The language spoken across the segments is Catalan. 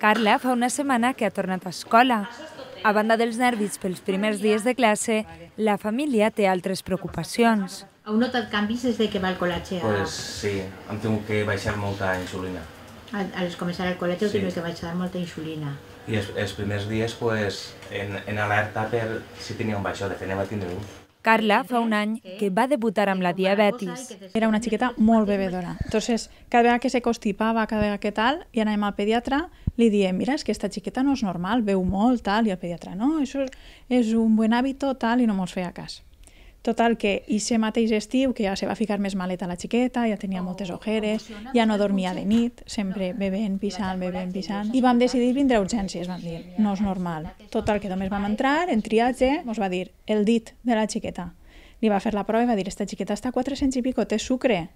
Carla fa una setmana que ha tornat a escola. A banda dels nervis pels primers dies de classe, la família té altres preocupacions. Heu notat canvis des de que va al col·legi? Doncs pues, sí, hem tingut que baixar molta insulina. Al, al començar el col·legi sí. heu que baixar molta insulina. I els, els primers dies pues, en, en alerta per si tenia un baixó, de fet a tindre un. Carla fa un any que va debutar amb la diabetis. Era una xiqueta molt bebedora. Entonces, cada vegada que se constipava, cada vegada que tal, i anàvem al pediatra, li diem, mira, és que esta xiqueta no és normal, veu molt, tal, i el pediatra, no, això és un bon hàbit, tal, i no mos feia cas. Total, que ixe mateix estiu, que ja se va ficar més maleta la xiqueta, ja tenia oh, moltes ojeres, ja no dormia de nit, sempre bevent, pisant, bevent, pisant, i vam decidir vindre a urgències, vam dir, no és normal. Total, que només vam entrar, en triatge, ens va dir el dit de la xiqueta. Li va fer la prova i va dir, esta xiqueta està a 400 i pico, té sucre.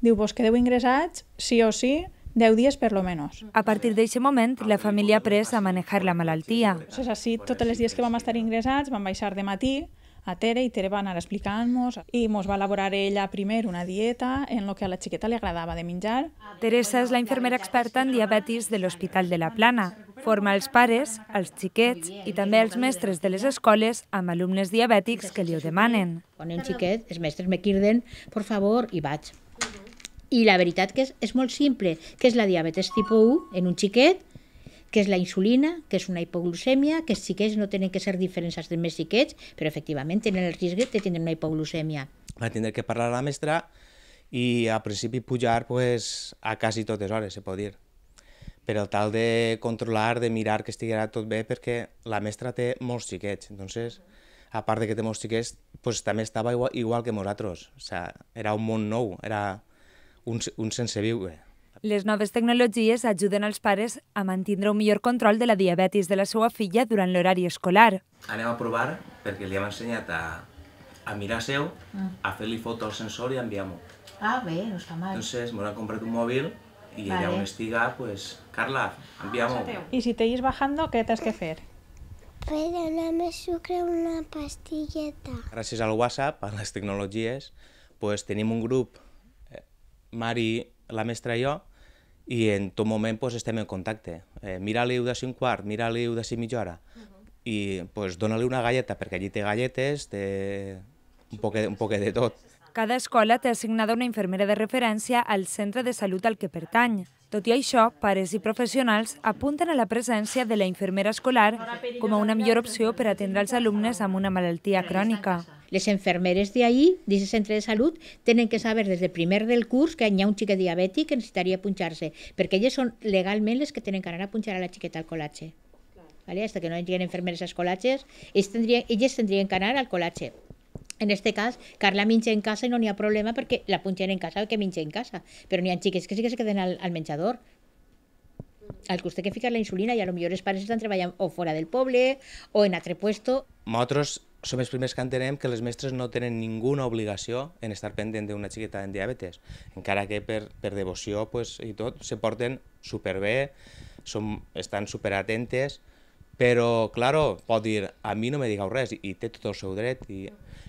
Diu, vos quedeu ingressats, sí o sí, 10 dies per lo menos. A partir d'aquest moment, la família ha après a manejar la malaltia. és així, tots els dies que vam estar ingressats, vam baixar de matí, a Tere i Tere va anar explicant-nos i mos va elaborar ella primer una dieta en lo que a la xiqueta li agradava de menjar. Teresa és la infermera experta en diabetis de l'Hospital de la Plana. Forma els pares, els xiquets i també els mestres de les escoles amb alumnes diabètics que li ho demanen. Quan un xiquet, els mestres me quirden, por favor, i vaig. I la veritat que és, és molt simple, que és la diabetes tipus 1 en un xiquet que és la insulina, que és una hipoglucèmia, que els xiquets no tenen que ser diferents als més xiquets, però efectivament tenen el risc de tenir una hipoglucèmia. Va tindre que parlar a la mestra i al principi pujar pues, a quasi totes hores, se pot dir. Però el tal de controlar, de mirar que estiguera tot bé, perquè la mestra té molts xiquets, doncs a part de que té molts xiquets, pues, també estava igual, igual que nosaltres. O sea, era un món nou, era un, un sense viure. Les noves tecnologies ajuden els pares a mantenir un millor control de la diabetis de la seva filla durant l'horari escolar. Anem a provar perquè li hem ensenyat a, a mirar seu, mm. a fer-li foto al sensor i a enviar-m'ho. Ah, bé, no està mal. Entonces, m'ho ha comprat un mòbil i vale. allà on estiga, pues, Carla, enviamos. I si t'hi bajando, què tens que fer? Per anar més sucre una pastilleta. Gràcies al WhatsApp, a les tecnologies, pues, tenim un grup, eh, Mari, la mestra i jo, i en tot moment pues, estem en contacte. Eh, mira-li-ho de si un quart, mira-li-ho de si mitja hora, uh mhm. -huh. i pues, dona-li una galleta, perquè allí té galletes, té un poquet, un poquet de tot. Cada escola té assignada una infermera de referència al centre de salut al que pertany. Tot i això, pares i professionals apunten a la presència de la infermera escolar com a una millor opció per atendre els alumnes amb una malaltia crònica les enfermeres d'ahir, d'aquest centre de salut, tenen que saber des del primer del curs que hi ha un xiquet diabètic que necessitaria punxar-se, perquè elles són legalment les que tenen que anar a punxar a la xiqueta al col·latge. ¿vale? Hasta que no entreguen enfermeres als col·latges, elles tindrien, elles tindrien que anar al col·latge. En este cas, Carla menja en casa i no n'hi ha problema perquè la punxen en casa que menja en casa, però n'hi ha xiquets que sí que se queden al, al menjador, al costat que ficar la insulina i a lo millor els pares estan treballant o fora del poble o en altre puesto. Nosaltres som els primers que entenem que les mestres no tenen ninguna obligació en estar pendent d'una xiqueta en diabetes, encara que per, per devoció pues, i tot se porten superbé, som, estan superatentes, però, claro, pot dir, a mi no me digueu res, i té tot el seu dret, i,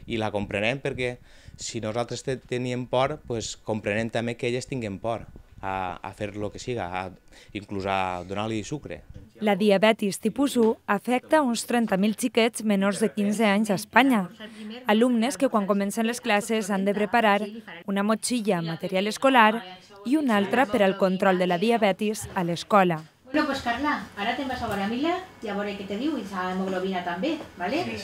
i la comprenem perquè si nosaltres te, teníem por, pues, comprenem també que elles tinguen por a, a fer lo que siga, a, inclús a donar-li sucre. La diabetis tipus 1 afecta uns 30.000 xiquets menors de 15 anys a Espanya. Alumnes que quan comencen les classes han de preparar una motxilla amb material escolar i una altra per al control de la diabetis a l'escola. Bueno, pues Carla, ara te'n vas a veure a Mila i a veure què te diu i a hemoglobina també, ¿vale? Sí.